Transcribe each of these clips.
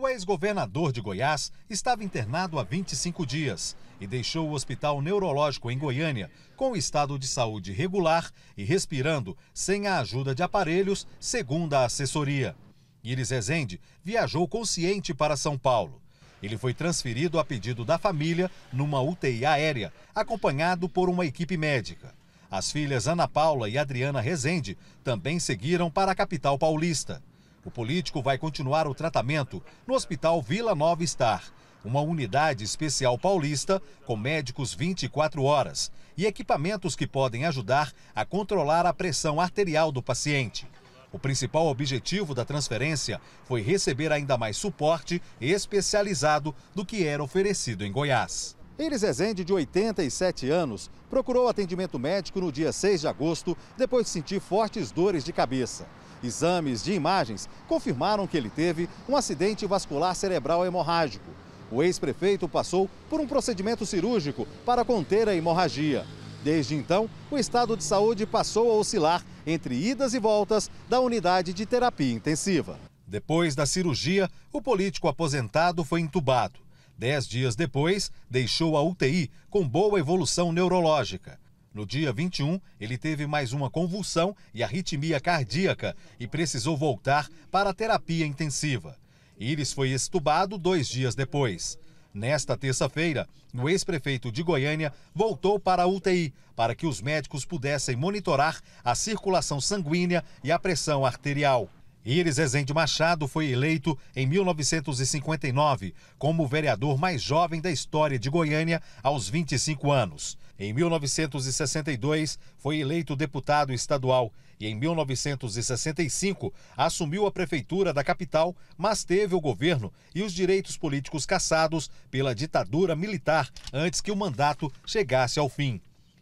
O ex-governador de Goiás estava internado há 25 dias e deixou o Hospital Neurológico em Goiânia com o estado de saúde regular e respirando sem a ajuda de aparelhos, segundo a assessoria. Iris Rezende viajou consciente para São Paulo. Ele foi transferido a pedido da família numa UTI aérea, acompanhado por uma equipe médica. As filhas Ana Paula e Adriana Rezende também seguiram para a capital paulista. O político vai continuar o tratamento no Hospital Vila Nova Star, uma unidade especial paulista com médicos 24 horas e equipamentos que podem ajudar a controlar a pressão arterial do paciente. O principal objetivo da transferência foi receber ainda mais suporte especializado do que era oferecido em Goiás. Iris Rezende, de 87 anos, procurou atendimento médico no dia 6 de agosto, depois de sentir fortes dores de cabeça. Exames de imagens confirmaram que ele teve um acidente vascular cerebral hemorrágico. O ex-prefeito passou por um procedimento cirúrgico para conter a hemorragia. Desde então, o estado de saúde passou a oscilar entre idas e voltas da unidade de terapia intensiva. Depois da cirurgia, o político aposentado foi entubado. Dez dias depois, deixou a UTI com boa evolução neurológica. No dia 21, ele teve mais uma convulsão e arritmia cardíaca e precisou voltar para a terapia intensiva. Iris foi estubado dois dias depois. Nesta terça-feira, o ex-prefeito de Goiânia voltou para a UTI para que os médicos pudessem monitorar a circulação sanguínea e a pressão arterial. Iris Ezende Machado foi eleito em 1959 como vereador mais jovem da história de Goiânia, aos 25 anos. Em 1962, foi eleito deputado estadual e, em 1965, assumiu a prefeitura da capital, mas teve o governo e os direitos políticos cassados pela ditadura militar antes que o mandato chegasse ao fim.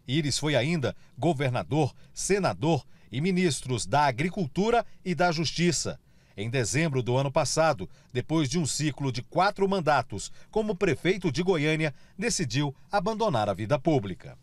Iris foi ainda governador, senador e ministros da Agricultura e da Justiça. Em dezembro do ano passado, depois de um ciclo de quatro mandatos como prefeito de Goiânia, decidiu abandonar a vida pública.